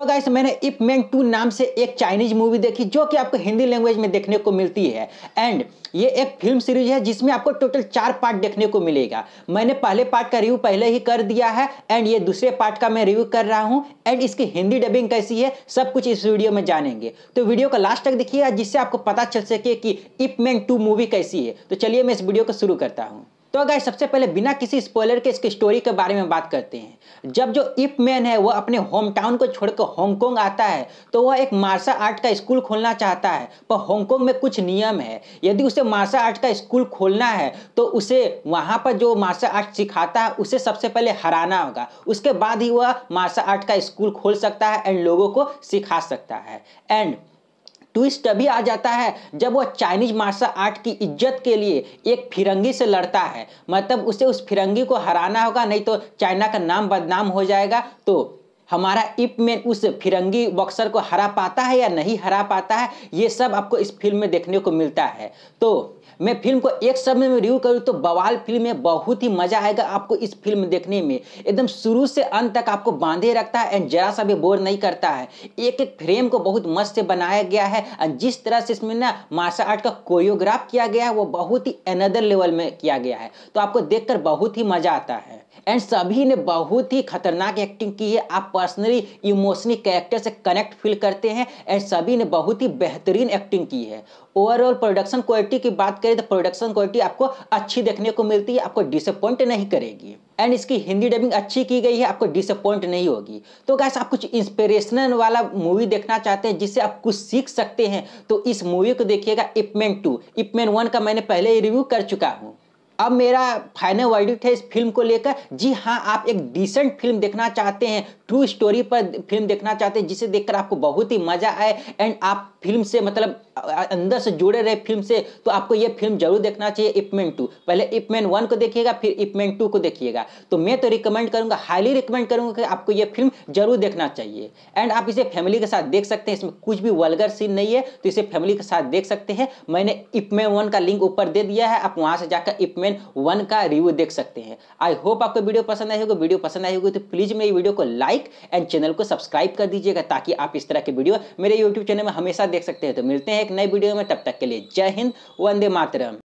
तो गाइस मैंने इप मैन टू नाम से एक चाइनीज मूवी देखी जो कि आपको हिंदी लैंग्वेज में देखने को मिलती है एंड ये एक फिल्म सीरीज है जिसमें आपको टोटल चार पार्ट देखने को मिलेगा मैंने पहले पार्ट का रिव्यू पहले ही कर दिया है एंड ये दूसरे पार्ट का मैं रिव्यू कर रहा हूँ एंड इसकी हिंदी डबिंग कैसी है सब कुछ इस वीडियो में जानेंगे तो वीडियो का लास्ट तक देखिएगा जिससे आपको पता चल सके कि इप मैन टू मूवी कैसी है तो चलिए मैं इस वीडियो को शुरू करता हूँ तो अगर सबसे पहले बिना किसी स्पॉइलर के इसकी स्टोरी के बारे में बात करते हैं जब जो इप मैन है वह अपने होम टाउन को छोड़कर हांगकॉन्ग आता है तो वह एक मार्शल आर्ट का स्कूल खोलना चाहता है पर हांगकॉन्ग में कुछ नियम है यदि उसे मार्शल आर्ट का स्कूल खोलना है तो उसे वहाँ पर जो मार्शल आर्ट सिखाता है उसे सबसे पहले हराना होगा उसके बाद ही वह मार्शल आर्ट का स्कूल खोल सकता है एंड लोगों को सिखा सकता है एंड ट्विस्ट तभी आ जाता है जब वह चाइनीज मार्शल आर्ट की इज्जत के लिए एक फिरंगी से लड़ता है मतलब उसे उस फिरंगी को हराना होगा नहीं तो चाइना का नाम बदनाम हो जाएगा तो हमारा इपमैन उस फिरंगी बॉक्सर को हरा पाता है या नहीं हरा पाता है ये सब आपको इस फिल्म में देखने को मिलता है तो मैं फिल्म को एक शब्द में रिव्यू करूँ तो बवाल फिल्म में बहुत ही मजा आएगा आपको इस फिल्म देखने में एकदम शुरू से अंत तक आपको बांधे रखता है एंड जरा सा भी बोर नहीं करता है एक एक फ्रेम को बहुत मस्त से बनाया गया है एंड जिस तरह से इसमें ना मार्शल आर्ट का कोरियोग्राफ किया गया है वो बहुत ही अनदर लेवल में किया गया है तो आपको देखकर बहुत ही मजा आता है एंड सभी ने बहुत ही खतरनाक एक्टिंग की है आप पर्सनली इमोशनली कैरेक्टर से कनेक्ट फील करते हैं एंड सभी ने बहुत ही बेहतरीन एक्टिंग की है ओवरऑल प्रोडक्शन क्वालिटी की बात करें तो प्रोडक्शन क्वालिटी आपको अच्छी देखने को मिलती है आपको डिसअपॉइंट नहीं करेगी एंड इसकी हिंदी डबिंग अच्छी की गई है आपको डिसअपॉइंट नहीं होगी तो गैस आप कुछ इंस्पिरेशनल वाला मूवी देखना चाहते हैं जिससे आप कुछ सीख सकते हैं तो इस मूवी को देखिएगा इपमेन टू इपमेन वन का मैंने पहले ही रिव्यू कर चुका हूँ अब मेरा फाइनल वर्डिक्ट है इस फिल्म को लेकर जी हाँ आप एक डिसेंट फिल्म देखना चाहते हैं ट्रू स्टोरी पर फिल्म देखना चाहते हैं जिसे देखकर आपको बहुत ही मजा आए एंड आप फिल्म से मतलब अंदर से जुड़े रहे फिल्म से तो आपको ये फिल्म जरूर देखना चाहिए इपमेन टू पहले इपमेन वन को देखिएगा फिर इपमेन टू को देखिएगा तो मैं तो रिकमेंड करूंगा हाईली रिकमेंड करूंगा कि आपको ये फिल्म जरूर देखना चाहिए एंड आप इसे फैमिली के साथ देख सकते हैं इसमें कुछ भी वलगर सीन नहीं है तो इसे फैमिली के साथ देख सकते हैं मैंने इपमेन वन का लिंक ऊपर दे दिया है आप वहाँ से जाकर इपमेन वन का रिव्यू देख सकते हैं आई होप आपको वीडियो पसंद आई होगी वीडियो पसंद आई होगी तो प्लीज़ मेरी वीडियो को लाइक एंड चैनल को सब्सक्राइब कर दीजिएगा ताकि आप इस तरह की वीडियो मेरे यूट्यूब चैनल में हमेशा देख सकते हैं तो मिलते हैं एक नई वीडियो में तब तक के लिए जय हिंद वंदे मातरम